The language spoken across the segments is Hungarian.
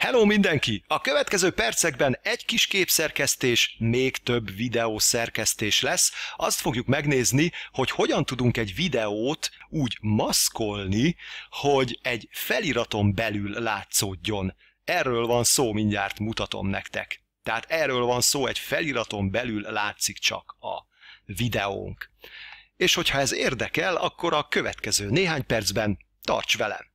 Hello mindenki! A következő percekben egy kis képszerkesztés, még több videó szerkesztés lesz. Azt fogjuk megnézni, hogy hogyan tudunk egy videót úgy maszkolni, hogy egy feliraton belül látszódjon. Erről van szó, mindjárt mutatom nektek. Tehát erről van szó, egy feliraton belül látszik csak a videónk. És hogyha ez érdekel, akkor a következő néhány percben tarts velem!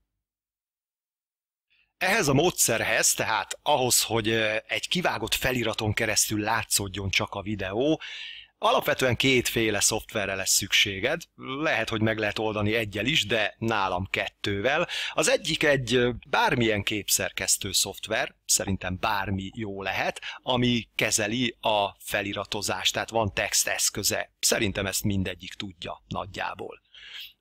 Ehhez a módszerhez, tehát ahhoz, hogy egy kivágott feliraton keresztül látszódjon csak a videó, alapvetően kétféle szoftverre lesz szükséged. Lehet, hogy meg lehet oldani egyel is, de nálam kettővel. Az egyik egy bármilyen képszerkesztő szoftver, szerintem bármi jó lehet, ami kezeli a feliratozást, tehát van texteszköze. Szerintem ezt mindegyik tudja nagyjából.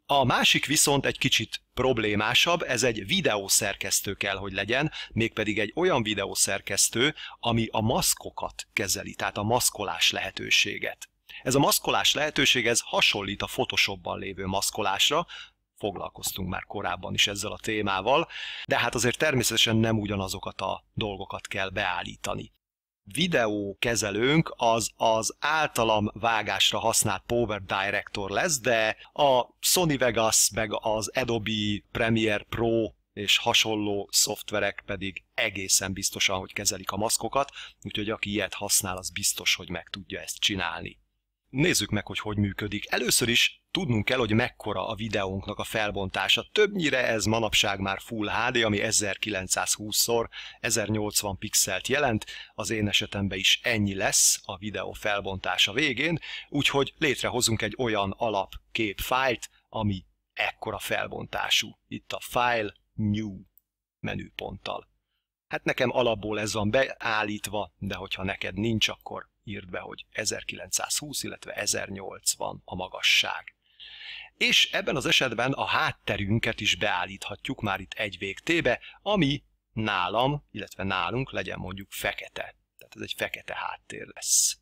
A másik viszont egy kicsit problémásabb, ez egy videószerkesztő kell, hogy legyen, mégpedig egy olyan videószerkesztő, ami a maszkokat kezeli, tehát a maszkolás lehetőséget. Ez a maszkolás lehetőség, ez hasonlít a Photoshopban lévő maszkolásra, foglalkoztunk már korábban is ezzel a témával, de hát azért természetesen nem ugyanazokat a dolgokat kell beállítani videókezelőnk az az általam vágásra használt Power Director lesz, de a Sony Vegas meg az Adobe Premiere Pro és hasonló szoftverek pedig egészen biztosan, hogy kezelik a maszkokat, úgyhogy aki ilyet használ, az biztos, hogy meg tudja ezt csinálni. Nézzük meg, hogy hogy működik. Először is tudnunk kell, hogy mekkora a videónknak a felbontása. Többnyire ez manapság már Full HD, ami 1920x 1080 pixelt jelent, az én esetemben is ennyi lesz a videó felbontása végén, úgyhogy létrehozunk egy olyan alap képfájlt, ami ekkora felbontású. Itt a File, New menüponttal. Hát nekem alapból ez van beállítva, de hogyha neked nincs, akkor írd be, hogy 1920, illetve 1080 a magasság. És ebben az esetben a hátterünket is beállíthatjuk már itt egy végtébe, ami nálam, illetve nálunk legyen mondjuk fekete. Tehát ez egy fekete háttér lesz.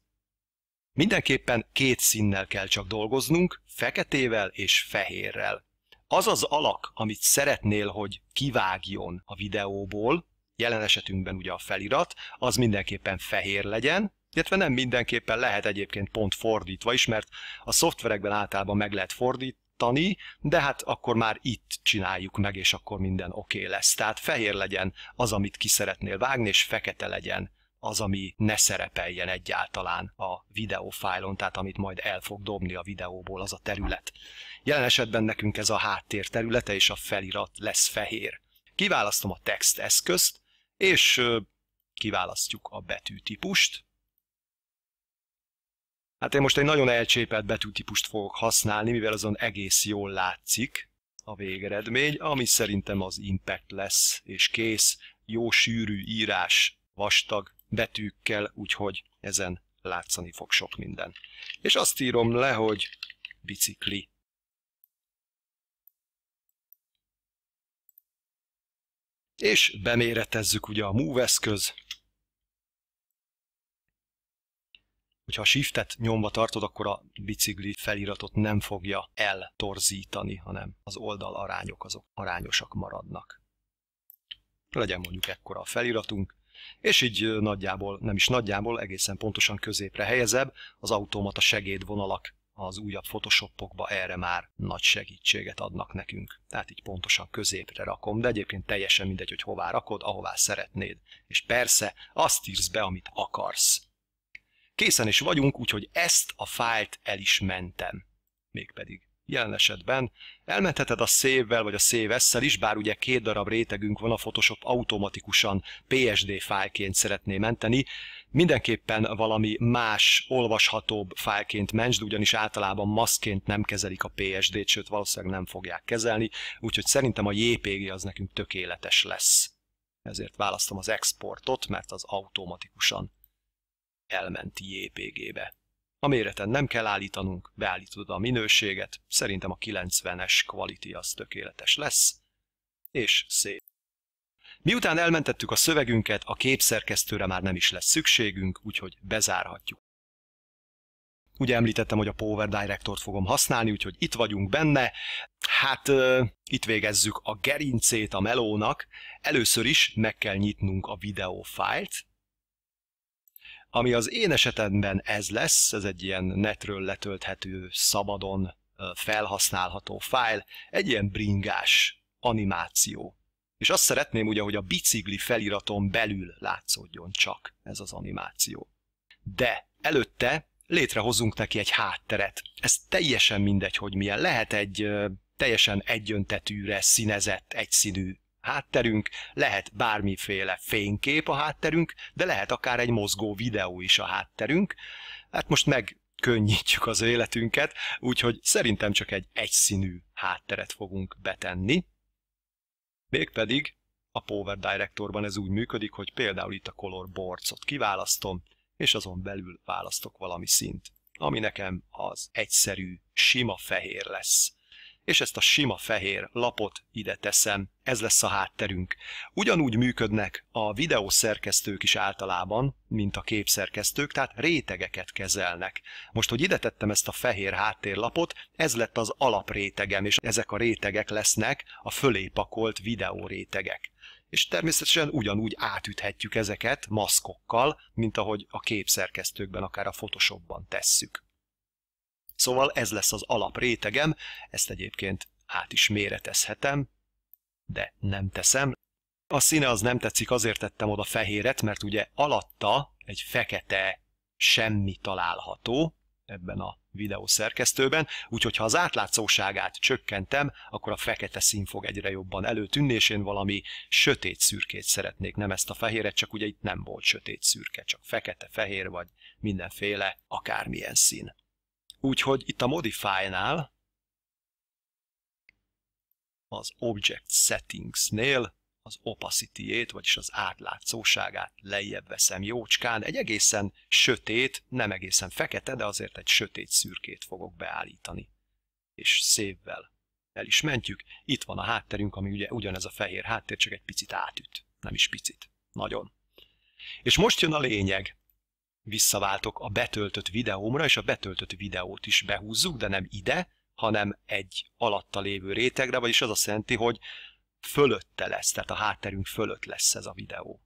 Mindenképpen két színnel kell csak dolgoznunk, feketével és fehérrel. Az az alak, amit szeretnél, hogy kivágjon a videóból, jelen esetünkben ugye a felirat, az mindenképpen fehér legyen, illetve nem mindenképpen lehet egyébként pont fordítva is, mert a szoftverekben általában meg lehet fordítani, de hát akkor már itt csináljuk meg, és akkor minden oké okay lesz. Tehát fehér legyen az, amit ki szeretnél vágni, és fekete legyen az, ami ne szerepeljen egyáltalán a videófájlon, tehát amit majd el fog dobni a videóból az a terület. Jelen esetben nekünk ez a háttér területe, és a felirat lesz fehér. Kiválasztom a text eszközt, és kiválasztjuk a betűtípust, Hát én most egy nagyon elcsépelt betűtípust fogok használni, mivel azon egész jól látszik a végeredmény, ami szerintem az impact lesz, és kész, jó sűrű írás, vastag betűkkel, úgyhogy ezen látszani fog sok minden. És azt írom le, hogy bicikli. És beméretezzük ugye a move eszköz, hogyha a shiftet nyomva tartod, akkor a bicikli feliratot nem fogja eltorzítani, hanem az oldal arányok azok arányosak maradnak. Legyen mondjuk ekkora a feliratunk, és így nagyjából, nem is nagyjából, egészen pontosan középre helyezebb, az automata segédvonalak az újabb photoshopokba erre már nagy segítséget adnak nekünk. Tehát így pontosan középre rakom, de egyébként teljesen mindegy, hogy hová rakod, ahová szeretnéd. És persze azt írsz be, amit akarsz. Készen is vagyunk, úgyhogy ezt a fájlt el is mentem. Mégpedig jelen esetben elmentheted a szévvel vagy a szévesszel is, bár ugye két darab rétegünk van, a Photoshop automatikusan PSD fájlként szeretné menteni, mindenképpen valami más, olvashatóbb fájlként mentsd, ugyanis általában maszként nem kezelik a PSD-t, sőt valószínűleg nem fogják kezelni, úgyhogy szerintem a JPG az nekünk tökéletes lesz. Ezért választom az exportot, mert az automatikusan elment JPG-be. A méreten nem kell állítanunk, beállítod a minőséget, szerintem a 90-es quality az tökéletes lesz, és szép. Miután elmentettük a szövegünket, a képszerkesztőre már nem is lesz szükségünk, úgyhogy bezárhatjuk. Ugye említettem, hogy a Power Directort fogom használni, úgyhogy itt vagyunk benne. Hát uh, itt végezzük a gerincét a melónak. Először is meg kell nyitnunk a videófájlt, ami az én esetemben ez lesz, ez egy ilyen netről letölthető, szabadon felhasználható fájl, egy ilyen bringás animáció. És azt szeretném ugye, hogy a bicikli feliraton belül látszódjon csak ez az animáció. De előtte létrehozunk neki egy hátteret. Ez teljesen mindegy, hogy milyen. Lehet egy teljesen egyöntetűre színezett, egyszínű hátterünk, lehet bármiféle fénykép a hátterünk, de lehet akár egy mozgó videó is a hátterünk. Hát most meg könnyítjük az életünket, úgyhogy szerintem csak egy egyszínű hátteret fogunk betenni. Mégpedig a Power Directorban ez úgy működik, hogy például itt a Color boards kiválasztom, és azon belül választok valami szint, ami nekem az egyszerű, sima fehér lesz és ezt a sima fehér lapot ide teszem, ez lesz a hátterünk. Ugyanúgy működnek a videószerkesztők is általában, mint a képszerkesztők, tehát rétegeket kezelnek. Most, hogy ide tettem ezt a fehér háttérlapot, ez lett az alaprétegem, és ezek a rétegek lesznek a fölé pakolt videórétegek és természetesen ugyanúgy átüthetjük ezeket maszkokkal, mint ahogy a képszerkesztőkben, akár a Photoshopban tesszük. Szóval ez lesz az alaprétegem, ezt egyébként át is méretezhetem, de nem teszem. A színe az nem tetszik, azért tettem oda fehéret, mert ugye alatta egy fekete semmi található ebben a szerkesztőben, úgyhogy ha az átlátszóságát csökkentem, akkor a fekete szín fog egyre jobban előtűnni, és én valami sötét szürkét szeretnék, nem ezt a fehéret, csak ugye itt nem volt sötét szürke, csak fekete, fehér vagy mindenféle, akármilyen szín. Úgyhogy itt a Modify-nál, az Object Settings-nél az opacity-ét, vagyis az átlátszóságát lejjebb veszem jócskán. Egy egészen sötét, nem egészen fekete, de azért egy sötét szürkét fogok beállítani. És szévvel el is mentjük. Itt van a hátterünk, ami ugye ugyanez a fehér háttér, csak egy picit átüt. Nem is picit. Nagyon. És most jön a lényeg visszaváltok a betöltött videómra, és a betöltött videót is behúzzuk, de nem ide, hanem egy alatta lévő rétegre, vagyis az azt jelenti, hogy fölötte lesz, tehát a hátterünk fölött lesz ez a videó.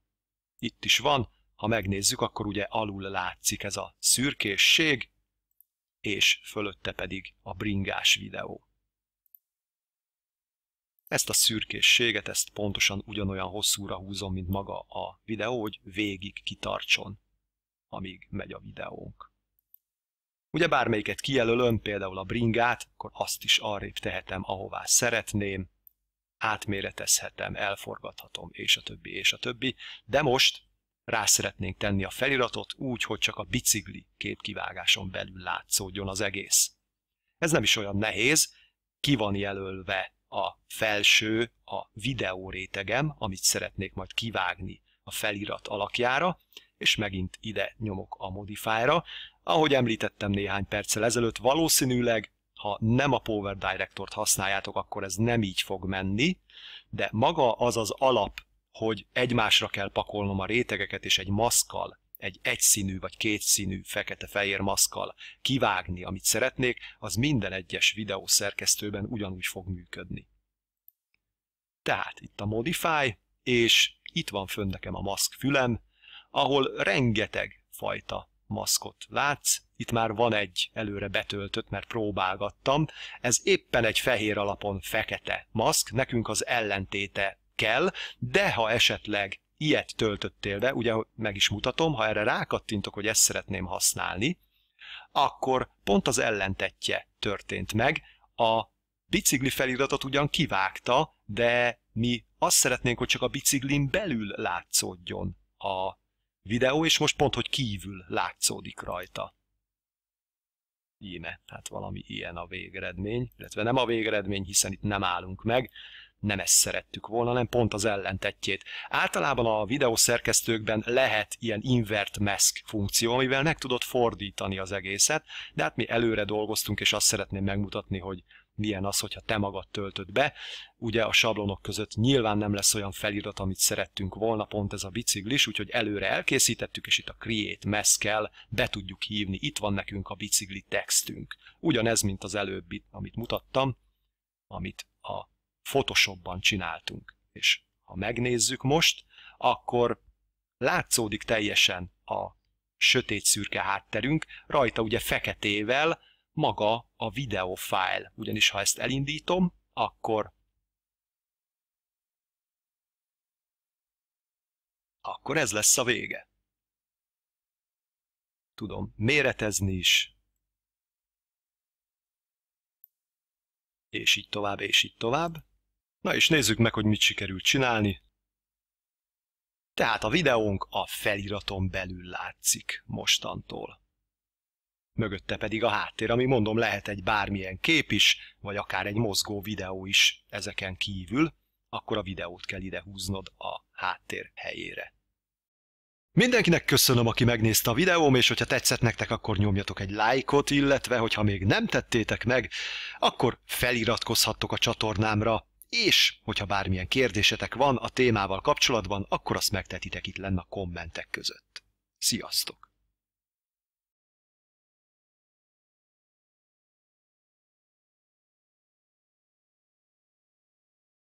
Itt is van, ha megnézzük, akkor ugye alul látszik ez a szürkészség, és fölötte pedig a bringás videó. Ezt a szürkészséget, ezt pontosan ugyanolyan hosszúra húzom, mint maga a videó, hogy végig kitartson amíg megy a videónk. Ugye bármelyiket kijelölöm, például a bringát, akkor azt is arrébb tehetem, ahová szeretném, átméretezhetem, elforgathatom, és a többi, és a többi. De most rá szeretnénk tenni a feliratot úgy, hogy csak a bicikli képkivágáson belül látszódjon az egész. Ez nem is olyan nehéz, ki van jelölve a felső, a videó rétegem, amit szeretnék majd kivágni a felirat alakjára, és megint ide nyomok a modify Ahogy említettem néhány perccel ezelőtt, valószínűleg, ha nem a Power Director-t használjátok, akkor ez nem így fog menni, de maga az az alap, hogy egymásra kell pakolnom a rétegeket, és egy maszkal egy egyszínű vagy kétszínű fekete-fehér maszkal kivágni, amit szeretnék, az minden egyes videó szerkesztőben ugyanúgy fog működni. Tehát itt a Modify, és itt van fönn nekem a maszk fülem, ahol rengeteg fajta maszkot látsz. Itt már van egy előre betöltött, mert próbálgattam. Ez éppen egy fehér alapon fekete maszk, nekünk az ellentéte kell, de ha esetleg ilyet töltöttél be, ugye meg is mutatom, ha erre rákattintok, hogy ezt szeretném használni, akkor pont az ellentetje történt meg. A bicikli feliratot ugyan kivágta, de mi azt szeretnénk, hogy csak a biciklin belül látszódjon a videó, és most pont, hogy kívül látszódik rajta. Íme, tehát valami ilyen a végeredmény, illetve nem a végeredmény, hiszen itt nem állunk meg, nem ezt szerettük volna, nem pont az ellentetjét. Általában a videószerkesztőkben lehet ilyen invert mask funkció, amivel meg tudod fordítani az egészet, de hát mi előre dolgoztunk, és azt szeretném megmutatni, hogy milyen az, hogyha te magad töltöd be. Ugye a sablonok között nyilván nem lesz olyan felirat, amit szerettünk volna, pont ez a biciklis, úgyhogy előre elkészítettük, és itt a Create Mess kell, be tudjuk hívni, itt van nekünk a bicikli textünk. Ugyanez, mint az előbbi, amit mutattam, amit a Photoshopban csináltunk. És ha megnézzük most, akkor látszódik teljesen a sötét szürke hátterünk, rajta ugye feketével maga a videófájl, ugyanis ha ezt elindítom, akkor akkor ez lesz a vége. Tudom méretezni is, és így tovább, és így tovább. Na és nézzük meg, hogy mit sikerült csinálni. Tehát a videónk a feliraton belül látszik mostantól mögötte pedig a háttér, ami mondom lehet egy bármilyen kép is, vagy akár egy mozgó videó is ezeken kívül, akkor a videót kell ide húznod a háttér helyére. Mindenkinek köszönöm, aki megnézte a videóm, és hogyha tetszett nektek, akkor nyomjatok egy lájkot, illetve hogyha még nem tettétek meg, akkor feliratkozhattok a csatornámra, és hogyha bármilyen kérdésetek van a témával kapcsolatban, akkor azt megtetitek itt lenne a kommentek között. Sziasztok!